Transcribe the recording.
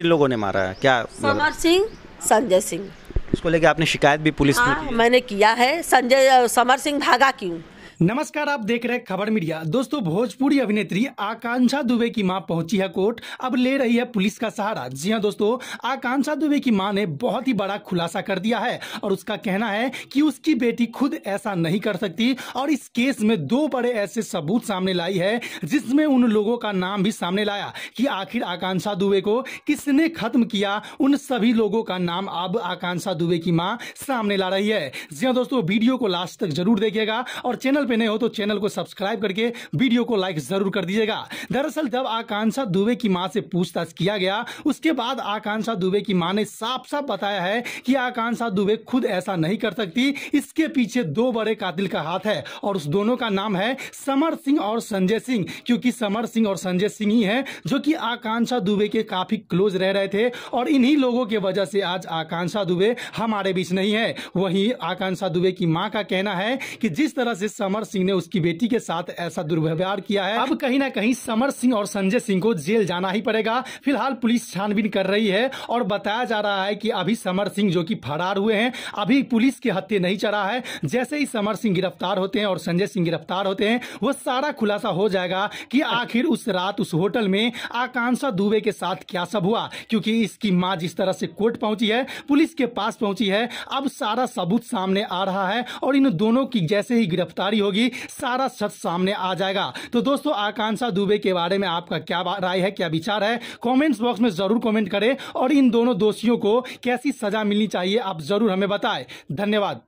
किन लोगों ने मारा है क्या मतलब? समर सिंह संजय सिंह इसको लेके आपने शिकायत भी पुलिस में हाँ, की मैंने किया है संजय समर सिंह भागा क्यों नमस्कार आप देख रहे हैं खबर मीडिया दोस्तों भोजपुरी अभिनेत्री आकांक्षा दुबे की मां पहुंची है कोर्ट अब ले रही है पुलिस का सहारा जी हां दोस्तों आकांक्षा दुबे की मां ने बहुत ही बड़ा खुलासा कर दिया है और उसका कहना है कि उसकी बेटी खुद ऐसा नहीं कर सकती और इस केस में दो बड़े ऐसे सबूत सामने लाई है जिसमे उन लोगों का नाम भी सामने लाया की आखिर आकांक्षा दुबे को किसने खत्म किया उन सभी लोगों का नाम अब आकांक्षा दुबे की माँ सामने ला रही है जी हाँ दोस्तों वीडियो को लास्ट तक जरूर देखेगा और चैनल चैनल पे नए हो तो चैनल को सब्सक्राइब करके वीडियो को लाइक जरूर कर दीजिएगा दरअसल जब आकांक्षा दुबे की माँ से पूछताछ किया गया उसके बाद आकांक्षा दुबे की माँ ने साफ साफ बताया है कि आकांक्षा दुबे खुद ऐसा नहीं कर सकती इसके पीछे दो बड़े कातिल का हाथ है और उस दोनों का नाम है समर सिंह और संजय सिंह क्योंकि समर सिंह और संजय सिंह ही है जो की आकांक्षा दुबे के काफी क्लोज रह रहे थे और इन्ही लोगों की वजह से आज आकांक्षा दुबे हमारे बीच नहीं है वही आकांक्षा दुबे की माँ का कहना है कि जिस तरह से समर समर सिंह ने उसकी बेटी के साथ ऐसा दुर्व्यवहार किया है अब कहीं ना कहीं समर सिंह और संजय सिंह को जेल जाना ही पड़ेगा फिलहाल पुलिस छानबीन कर रही है और बताया जा रहा है कि अभी समर सिंह जो कि फरार हुए हैं अभी पुलिस के हत्या नहीं चढ़ा है जैसे ही समर सिंह गिरफ्तार होते हैं और संजय सिंह गिरफ्तार होते हैं वो सारा खुलासा हो जाएगा की आखिर उस रात उस होटल में आकांक्षा दुबे के साथ क्या सब हुआ क्योंकि इसकी माँ जिस तरह से कोर्ट पहुंची है पुलिस के पास पहुंची है अब सारा सबूत सामने आ रहा है और इन दोनों की जैसे ही गिरफ्तारी होगी सारा सच सामने आ जाएगा तो दोस्तों आकांक्षा दुबे के बारे में आपका क्या राय है क्या विचार है कॉमेंट्स बॉक्स में जरूर कॉमेंट करें और इन दोनों दोषियों को कैसी सजा मिलनी चाहिए आप जरूर हमें बताएं धन्यवाद